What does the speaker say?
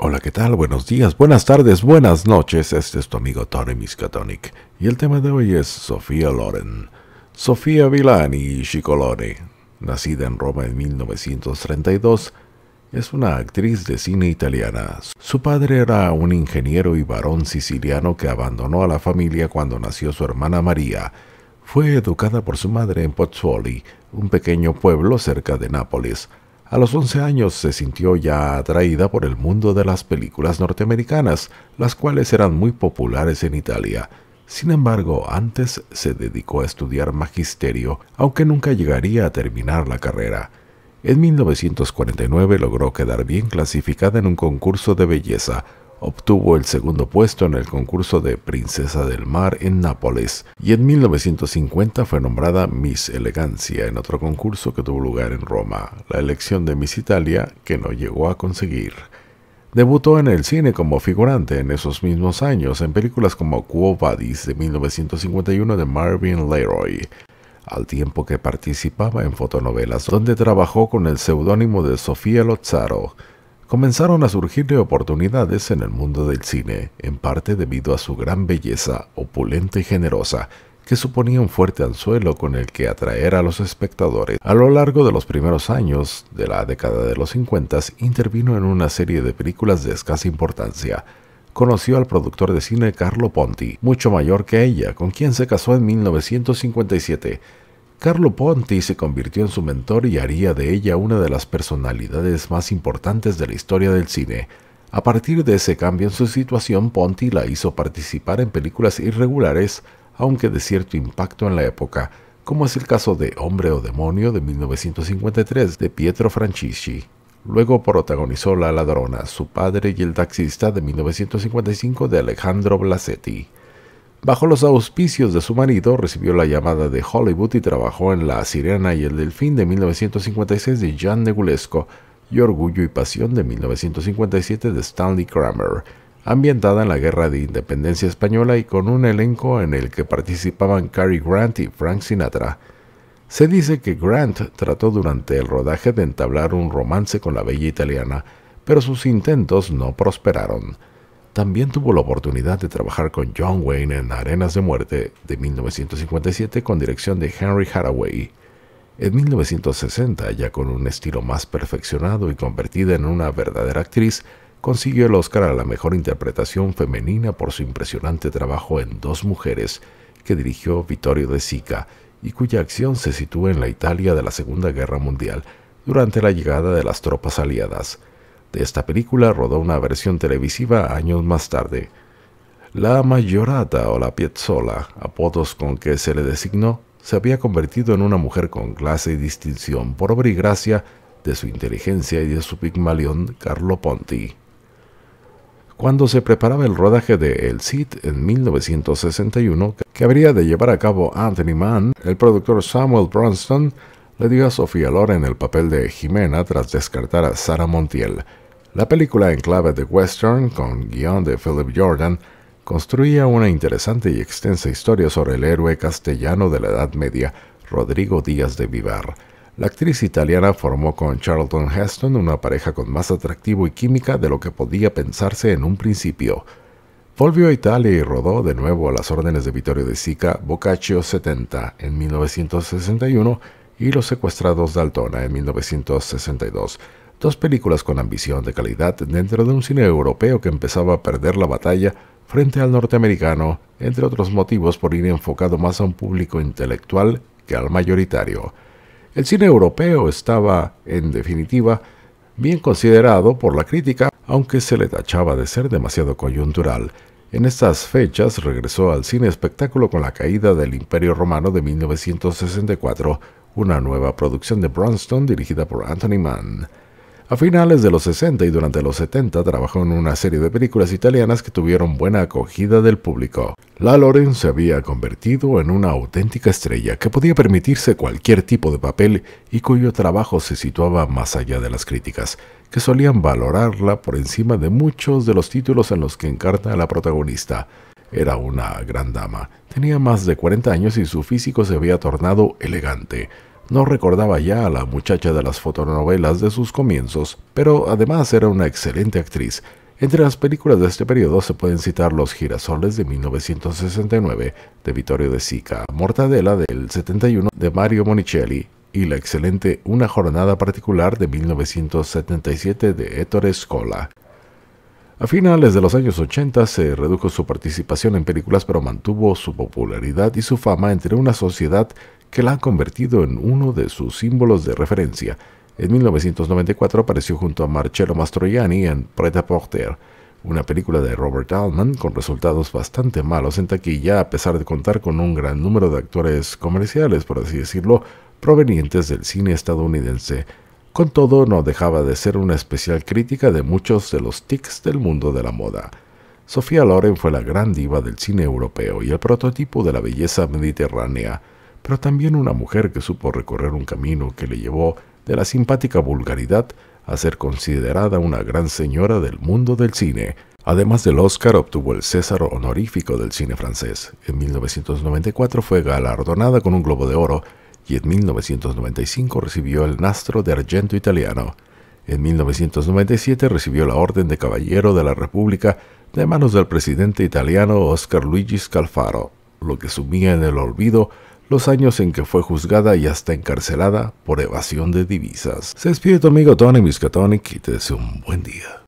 Hola, ¿qué tal? Buenos días, buenas tardes, buenas noches. Este es tu amigo Tony Miskatonic y el tema de hoy es Sofía Loren. Sofía Villani Chicolore, nacida en Roma en 1932, es una actriz de cine italiana. Su padre era un ingeniero y varón siciliano que abandonó a la familia cuando nació su hermana María. Fue educada por su madre en Pozzuoli, un pequeño pueblo cerca de Nápoles. A los 11 años se sintió ya atraída por el mundo de las películas norteamericanas, las cuales eran muy populares en Italia. Sin embargo, antes se dedicó a estudiar magisterio, aunque nunca llegaría a terminar la carrera. En 1949 logró quedar bien clasificada en un concurso de belleza, Obtuvo el segundo puesto en el concurso de Princesa del Mar en Nápoles y en 1950 fue nombrada Miss Elegancia en otro concurso que tuvo lugar en Roma, la elección de Miss Italia que no llegó a conseguir. Debutó en el cine como figurante en esos mismos años en películas como Quo Vadis de 1951 de Marvin Leroy, al tiempo que participaba en fotonovelas donde trabajó con el seudónimo de Sofía Lozaro comenzaron a surgirle oportunidades en el mundo del cine, en parte debido a su gran belleza, opulenta y generosa, que suponía un fuerte anzuelo con el que atraer a los espectadores. A lo largo de los primeros años de la década de los 50 intervino en una serie de películas de escasa importancia. Conoció al productor de cine Carlo Ponti, mucho mayor que ella, con quien se casó en 1957. Carlo Ponti se convirtió en su mentor y haría de ella una de las personalidades más importantes de la historia del cine. A partir de ese cambio en su situación, Ponti la hizo participar en películas irregulares, aunque de cierto impacto en la época, como es el caso de Hombre o Demonio de 1953 de Pietro Francisci. Luego protagonizó La Ladrona, Su Padre y el Taxista de 1955 de Alejandro Blasetti. Bajo los auspicios de su marido, recibió la llamada de Hollywood y trabajó en La Sirena y el Delfín de 1956 de Jean Negulesco y Orgullo y Pasión de 1957 de Stanley Kramer, ambientada en la Guerra de Independencia Española y con un elenco en el que participaban Cary Grant y Frank Sinatra. Se dice que Grant trató durante el rodaje de entablar un romance con la bella italiana, pero sus intentos no prosperaron. También tuvo la oportunidad de trabajar con John Wayne en Arenas de Muerte de 1957 con dirección de Henry Haraway. En 1960, ya con un estilo más perfeccionado y convertida en una verdadera actriz, consiguió el Oscar a la mejor interpretación femenina por su impresionante trabajo en Dos Mujeres, que dirigió Vittorio De Sica y cuya acción se sitúa en la Italia de la Segunda Guerra Mundial durante la llegada de las tropas aliadas. De Esta película rodó una versión televisiva años más tarde. La Mayorata o la a apodos con que se le designó, se había convertido en una mujer con clase y distinción por obra y gracia de su inteligencia y de su pigmalión Carlo Ponti. Cuando se preparaba el rodaje de El Cid en 1961, que habría de llevar a cabo Anthony Mann, el productor Samuel Bronston le dio a Sofía Loren el papel de Jimena tras descartar a Sara Montiel. La película en clave de western, con guión de Philip Jordan, construía una interesante y extensa historia sobre el héroe castellano de la Edad Media, Rodrigo Díaz de Vivar. La actriz italiana formó con Charlton Heston una pareja con más atractivo y química de lo que podía pensarse en un principio. Volvió a Italia y rodó de nuevo a las órdenes de Vittorio de Sica Boccaccio 70 en 1961 y Los secuestrados de Altona en 1962, dos películas con ambición de calidad dentro de un cine europeo que empezaba a perder la batalla frente al norteamericano, entre otros motivos por ir enfocado más a un público intelectual que al mayoritario. El cine europeo estaba, en definitiva, bien considerado por la crítica, aunque se le tachaba de ser demasiado coyuntural. En estas fechas regresó al cine espectáculo con la caída del Imperio Romano de 1964, una nueva producción de Bronston dirigida por Anthony Mann. A finales de los 60 y durante los 70 trabajó en una serie de películas italianas que tuvieron buena acogida del público. La Loren se había convertido en una auténtica estrella que podía permitirse cualquier tipo de papel y cuyo trabajo se situaba más allá de las críticas, que solían valorarla por encima de muchos de los títulos en los que encarna la protagonista. Era una gran dama, Tenía más de 40 años y su físico se había tornado elegante. No recordaba ya a la muchacha de las fotonovelas de sus comienzos, pero además era una excelente actriz. Entre las películas de este periodo se pueden citar Los girasoles de 1969 de Vittorio De Sica, Mortadela del 71 de Mario Monicelli y la excelente Una jornada particular de 1977 de Ettore Scola. A finales de los años 80 se redujo su participación en películas pero mantuvo su popularidad y su fama entre una sociedad que la ha convertido en uno de sus símbolos de referencia. En 1994 apareció junto a Marcello Mastroianni en Preta Porter, una película de Robert Altman con resultados bastante malos en taquilla a pesar de contar con un gran número de actores comerciales, por así decirlo, provenientes del cine estadounidense. Con todo, no dejaba de ser una especial crítica de muchos de los tics del mundo de la moda. Sofía Loren fue la gran diva del cine europeo y el prototipo de la belleza mediterránea, pero también una mujer que supo recorrer un camino que le llevó de la simpática vulgaridad a ser considerada una gran señora del mundo del cine. Además del Oscar, obtuvo el César honorífico del cine francés. En 1994 fue galardonada con un Globo de Oro y en 1995 recibió el nastro de argento italiano. En 1997 recibió la Orden de Caballero de la República de manos del presidente italiano Oscar Luigi Scalfaro, lo que sumía en el olvido los años en que fue juzgada y hasta encarcelada por evasión de divisas. Se despide tu amigo Tony Miskatonic y te deseo un buen día.